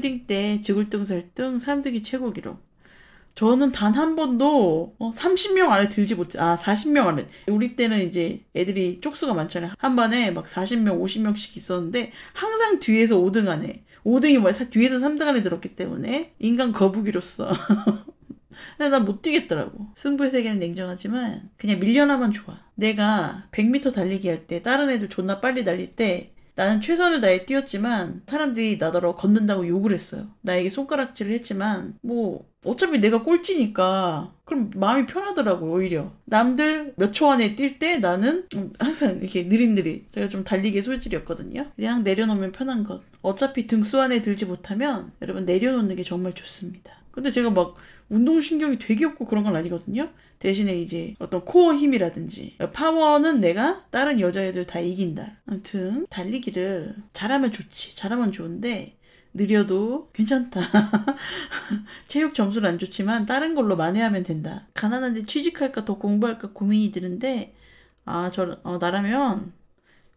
푸딩 때지글등살등 삼등이 최고 기록. 저는 단 한 번도 30명 어, 안에 들지 못, 아, 40명 안에. 우리 때는 이제 애들이 쪽수가 많잖아요. 한번에막 40명, 50명씩 있었는데 항상 뒤에서 5등 안에. 5등이 뭐야? 뒤에서 3등 안에 들었기 때문에 인간 거북이로서. 근데 난못 뛰겠더라고. 승부의 세계는 냉정하지만 그냥 밀려나면 좋아. 내가 100m 달리기 할 때 다른 애들 존나 빨리 달릴 때 나는 최선을 다해 뛰었지만 사람들이 나더러 걷는다고 욕을 했어요. 나에게 손가락질을 했지만 뭐 어차피 내가 꼴찌니까 그럼 마음이 편하더라고요 오히려 남들 몇 초 안에 뛸 때 나는 음, 항상 이렇게 느릿느릿 제가 좀 달리기의 소질이었거든요 그냥 내려놓으면 편한 것 어차피 등수 안에 들지 못하면 여러분 내려놓는 게 정말 좋습니다 근데 제가 막 운동신경이 되게 없고 그런 건 아니거든요. 대신에 이제 어떤 코어 힘이라든지 파워는 내가 다른 여자애들 다 이긴다. 아무튼 달리기를 잘하면 좋지. 잘하면 좋은데 느려도 괜찮다. 체육 점수는 안 좋지만 다른 걸로 만회하면 된다. 가난한데 취직할까 더 공부할까 고민이 드는데 아, 저 어, 나라면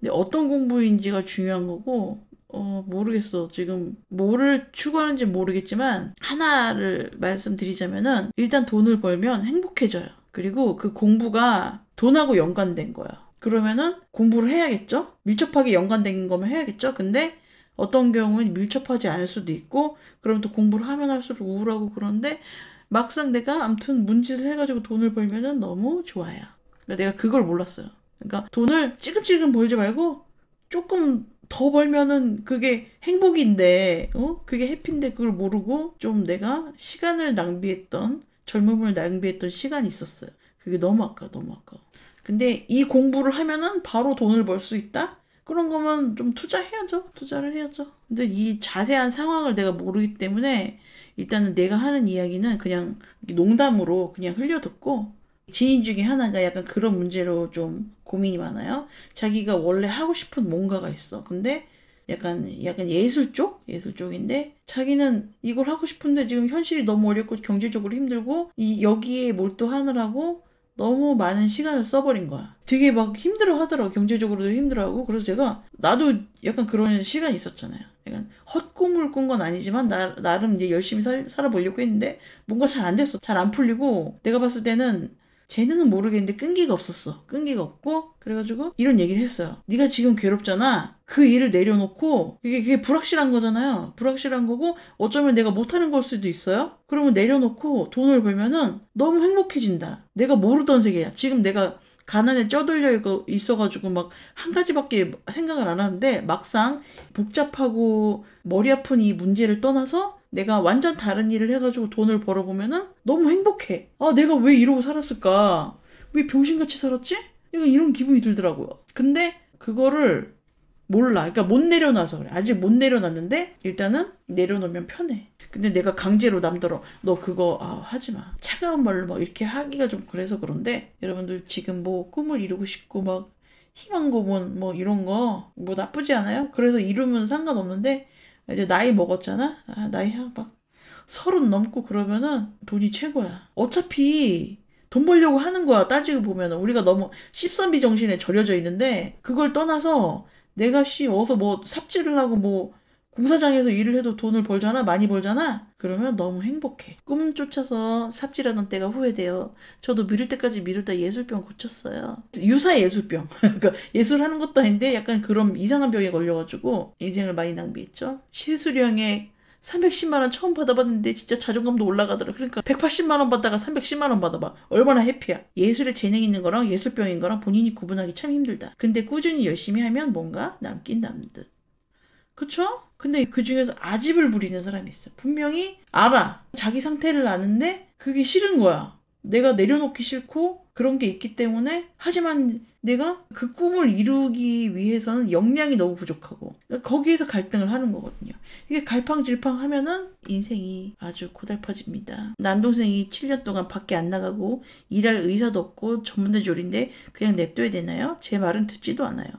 근데 어떤 공부인지가 중요한 거고 어, 모르겠어. 지금 뭐를 추구하는지 모르겠지만 하나를 말씀드리자면은 일단 돈을 벌면 행복해져요. 그리고 그 공부가 돈하고 연관된 거야. 그러면은 공부를 해야겠죠? 밀접하게 연관된 거면 해야겠죠? 근데 어떤 경우는 밀접하지 않을 수도 있고 그럼 또 공부를 하면 할수록 우울하고 그런데 막상 내가 아무튼 문짓을 해가지고 돈을 벌면은 너무 좋아요. 그러니까 내가 그걸 몰랐어요. 그러니까 돈을 찌금찌금 벌지 말고 조금 더 벌면은 그게 행복인데, 어? 그게 해피인데 그걸 모르고 좀 내가 시간을 낭비했던, 젊음을 낭비했던 시간이 있었어요. 그게 너무 아까 너무 아까 근데 이 공부를 하면은 바로 돈을 벌 수 있다? 그런 거면 좀 투자해야죠. 투자를 해야죠. 근데 이 자세한 상황을 내가 모르기 때문에 일단은 내가 하는 이야기는 그냥 농담으로 그냥 흘려듣고 지인 중에 하나가 약간 그런 문제로 좀 고민이 많아요. 자기가 원래 하고 싶은 뭔가가 있어. 근데 약간 약간 예술 쪽 예술 쪽인데 자기는 이걸 하고 싶은데 지금 현실이 너무 어렵고 경제적으로 힘들고 이 여기에 몰두하느라고 너무 많은 시간을 써버린 거야. 되게 막 힘들어 하더라고. 경제적으로도 힘들어하고. 그래서 제가, 나도 약간 그런 시간이 있었잖아요. 약간 헛꿈을 꾼 건 아니지만, 나, 나름 이제 열심히 살, 살아보려고 했는데, 뭔가 잘 안 됐어. 잘 안 풀리고, 내가 봤을 때는 재능은 모르겠는데 끈기가 없었어. 끈기가 없고 그래가지고 이런 얘기를 했어요. 네가 지금 괴롭잖아. 그 일을 내려놓고 그게 그게 불확실한 거잖아요. 불확실한 거고 어쩌면 내가 못하는 걸 수도 있어요. 그러면 내려놓고 돈을 벌면은 너무 행복해진다. 내가 모르던 세계야. 지금 내가 가난에 쩌들려 있어가지고 막 한 가지밖에 생각을 안 하는데 막상 복잡하고 머리 아픈 이 문제를 떠나서 내가 완전 다른 일을 해가지고 돈을 벌어보면은 너무 행복해. 아, 내가 왜 이러고 살았을까? 왜 병신같이 살았지? 이런 기분이 들더라고요. 근데 그거를 몰라. 그러니까 못 내려놔서 그래. 아직 못 내려놨는데 일단은 내려놓으면 편해. 근데 내가 강제로 남들어너 그거 아, 하지 마. 차가운 말로 막 이렇게 하기가 좀 그래서 그런데 여러분들 지금 뭐 꿈을 이루고 싶고 막 희망 고문 뭐 이런 거 뭐 나쁘지 않아요. 그래서 이루면 상관없는데 이제 나이 먹었잖아. 아, 나이 막 서른 넘고 그러면은 돈이 최고야. 어차피 돈 벌려고 하는 거야. 따지고 보면 우리가 너무 십선비 정신에 절여져 있는데 그걸 떠나서 내가 씨 어서 뭐 삽질을 하고 뭐 공사장에서 일을 해도 돈을 벌잖아 많이 벌잖아 그러면 너무 행복해 꿈 쫓아서 삽질하던 때가 후회돼요 저도 미룰 때까지 미룰다 예술병 고쳤어요 유사 예술병 그러니까 예술하는 것도 아닌데 약간 그런 이상한 병에 걸려가지고 인생을 많이 낭비했죠 실수령의 310만원 처음 받아봤는데 진짜 자존감도 올라가더라. 그러니까 180만원 받다가 310만원 받아봐. 얼마나 해피야. 예술에 재능 있는 거랑 예술병인 거랑 본인이 구분하기 참 힘들다. 근데 꾸준히 열심히 하면 뭔가 남긴 남는 듯. 그쵸? 근데 그 중에서 아집을 부리는 사람이 있어. 분명히 알아. 자기 상태를 아는데 그게 싫은 거야. 내가 내려놓기 싫고 그런 게 있기 때문에 하지만 내가 그 꿈을 이루기 위해서는 역량이 너무 부족하고 거기에서 갈등을 하는 거거든요. 이게 갈팡질팡 하면은 인생이 아주 고달퍼집니다. 남동생이 7년 동안 밖에 안 나가고 일할 의사도 없고 전문대졸인데 그냥 냅둬야 되나요? 제 말은 듣지도 않아요.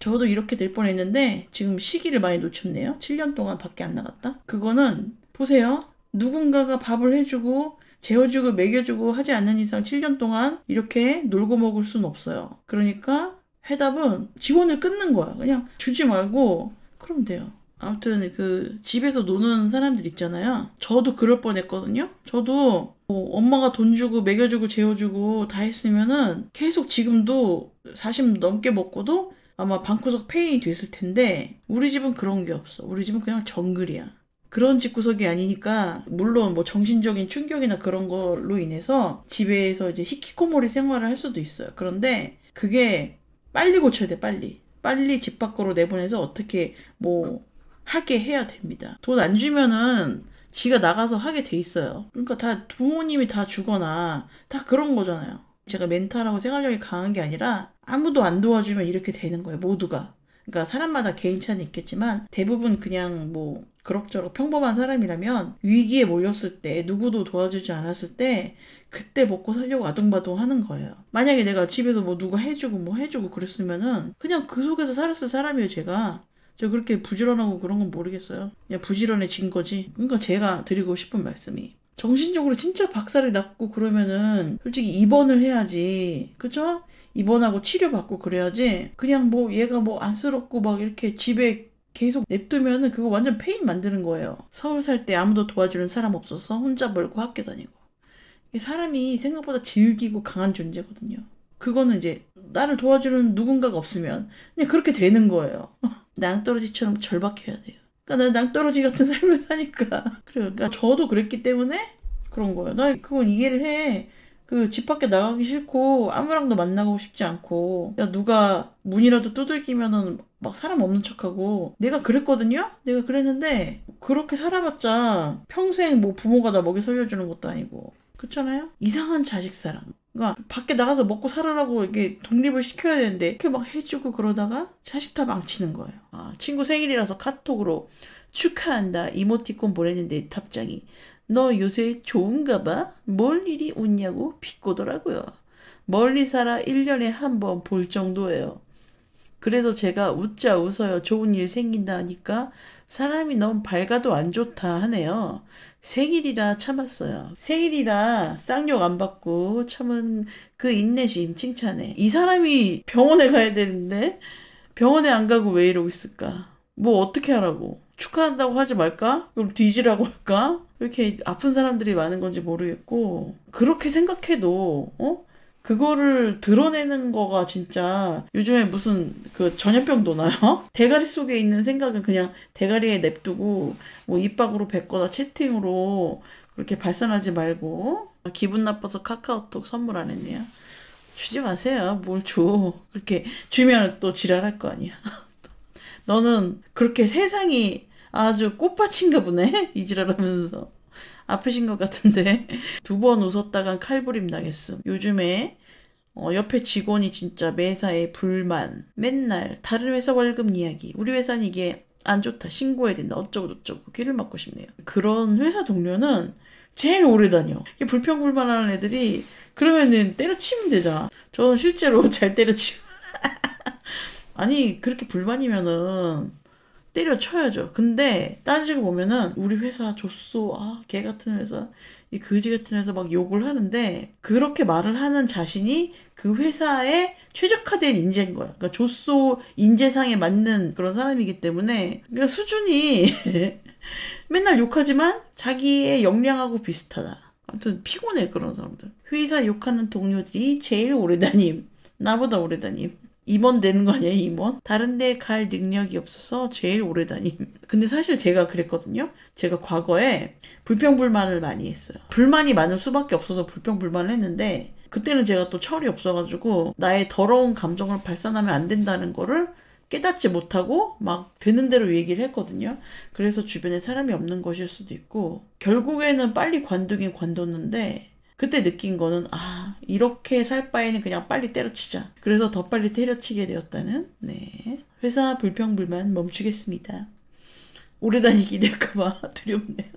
저도 이렇게 될 뻔했는데 지금 시기를 많이 놓쳤네요. 7년 동안 밖에 안 나갔다. 그거는 보세요. 누군가가 밥을 해주고 재워주고 매겨주고 하지 않는 이상 7년 동안 이렇게 놀고 먹을 수는 없어요. 그러니까 해답은 지원을 끊는 거야. 그냥 주지 말고 그럼 돼요. 아무튼 그 집에서 노는 사람들 있잖아요. 저도 그럴 뻔했거든요. 저도 뭐 엄마가 돈 주고 매겨주고 재워주고 다 했으면은 계속 지금도 40 넘게 먹고도 아마 방구석 페인이 됐을 텐데 우리 집은 그런 게 없어. 우리 집은 그냥 정글이야. 그런 집구석이 아니니까 물론 뭐 정신적인 충격이나 그런 걸로 인해서 집에서 이제 히키코모리 생활을 할 수도 있어요. 그런데 그게 빨리 고쳐야 돼, 빨리. 빨리 집 밖으로 내보내서 어떻게 뭐 하게 해야 됩니다. 돈 안 주면은 지가 나가서 하게 돼 있어요. 그러니까 다 부모님이 다 주거나 다 그런 거잖아요. 제가 멘탈하고 생활력이 강한 게 아니라 아무도 안 도와주면 이렇게 되는 거예요, 모두가. 그러니까 사람마다 개인차는 있겠지만 대부분 그냥 뭐 그럭저럭 평범한 사람이라면 위기에 몰렸을 때 누구도 도와주지 않았을 때 그때 먹고 살려고 아둥바둥 하는 거예요. 만약에 내가 집에서 뭐 누가 해주고 뭐 해주고 그랬으면은 그냥 그 속에서 살았을 사람이에요, 제가. 저 그렇게 부지런하고 그런 건 모르겠어요. 그냥 부지런해진 거지. 그러니까 제가 드리고 싶은 말씀이 정신적으로 진짜 박살이 났고 그러면은 솔직히 입원을 해야지. 그쵸? 입원하고 치료받고 그래야지 그냥 뭐 얘가 뭐 안쓰럽고 막 이렇게 집에 계속 냅두면은 그거 완전 페인 만드는 거예요. 서울 살 때 아무도 도와주는 사람 없어서 혼자 멀고 학교 다니고. 사람이 생각보다 질기고 강한 존재거든요. 그거는 이제 나를 도와주는 누군가가 없으면 그냥 그렇게 되는 거예요. 낭떠러지처럼 절박해야 돼요. 그러니까 나 낭떠러지 같은 삶을 사니까. 그러니까 저도 그랬기 때문에 그런 거예요. 나 그건 이해를 해. 그집 밖에 나가기 싫고 아무랑도 만나고 싶지 않고 야 누가 문이라도 두들기면은 막 사람 없는 척하고 내가 그랬거든요? 내가 그랬는데 그렇게 살아봤자 평생 뭐 부모가 나 먹여 살려주는 것도 아니고 그렇잖아요? 이상한 자식 사랑 그니까 밖에 나가서 먹고 살으라고 이게 독립을 시켜야 되는데 이렇게 막 해주고 그러다가 자식 다 망치는 거예요. 아, 친구 생일이라서 카톡으로 축하한다 이모티콘 보냈는데 답장이 너 요새 좋은가 봐? 뭘 일이 웃냐고 비꼬더라고요. 멀리 살아 1년에 한 번 볼 정도예요. 그래서 제가 웃자 웃어요. 좋은 일 생긴다 하니까 사람이 너무 밝아도 안 좋다 하네요. 생일이라 참았어요. 생일이라 쌍욕 안 받고 참은 그 인내심 칭찬해. 이 사람이 병원에 가야 되는데 병원에 안 가고 왜 이러고 있을까? 뭐 어떻게 하라고. 축하한다고 하지 말까? 그럼 뒤지라고 할까? 이렇게 아픈 사람들이 많은 건지 모르겠고 그렇게 생각해도 어? 그거를 드러내는 거가 진짜 요즘에 무슨 그 전염병 도나요? 대가리 속에 있는 생각은 그냥 대가리에 냅두고 뭐 입박으로 뱉거나 채팅으로 그렇게 발산하지 말고 기분 나빠서 카카오톡 선물 안 했네요. 주지 마세요. 뭘 줘. 그렇게 주면 또 지랄할 거 아니야. 너는 그렇게 세상이 아주 꽃밭인가 보네 이지랄하면서 아프신 것 같은데 두 번 웃었다간 칼부림 당했음 요즘에 어, 옆에 직원이 진짜 매사에 불만 맨날 다른 회사 월급 이야기 우리 회사는 이게 안 좋다 신고해야 된다 어쩌고 저쩌고 귀를 막고 싶네요 그런 회사 동료는 제일 오래 다녀 이게 불평불만하는 애들이 그러면은 때려치면 되잖아 저는 실제로 잘때려치면 아니 그렇게 불만이면은 때려쳐야죠. 근데 따지고 보면은 우리 회사 줬소 아 개 같은 회사 이 거지 같은 회사 막 욕을 하는데 그렇게 말을 하는 자신이 그 회사에 최적화된 인재인 거야. 그러니까 줬소 인재상에 맞는 그런 사람이기 때문에 그러니까 수준이 맨날 욕하지만 자기의 역량하고 비슷하다. 아무튼 피곤해 그런 사람들. 회사 욕하는 동료들이 제일 오래 다님. 나보다 오래 다님. 임원 되는 거 아니에요, 임원? 다른 데 갈 능력이 없어서 제일 오래 다님. 근데 사실 제가 그랬거든요. 제가 과거에 불평불만을 많이 했어요. 불만이 많을 수밖에 없어서 불평불만을 했는데, 그때는 제가 또 철이 없어가지고, 나의 더러운 감정을 발산하면 안 된다는 거를 깨닫지 못하고 막 되는 대로 얘기를 했거든요. 그래서 주변에 사람이 없는 것일 수도 있고 결국에는 빨리 관두긴 관뒀는데 그때 느낀 거는 아 이렇게 살 바에는 그냥 빨리 때려치자. 그래서 더 빨리 때려치게 되었다는 네 회사 불평불만 멈추겠습니다. 오래 다니기 될까봐 두렵네요.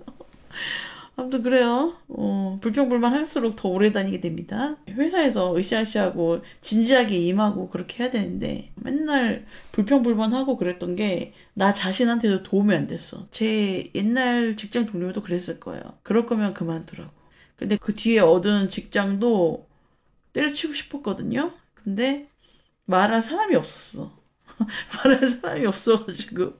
아무튼 그래요. 어, 불평불만 할수록 더 오래 다니게 됩니다. 회사에서 으쌰으쌰하고 진지하게 임하고 그렇게 해야 되는데 맨날 불평불만하고 그랬던 게 나 자신한테도 도움이 안 됐어. 제 옛날 직장 동료도 그랬을 거예요. 그럴 거면 그만두라고. 근데 그 뒤에 얻은 직장도 때려치고 싶었거든요. 근데 말할 사람이 없었어. 말할 사람이 없어가지고.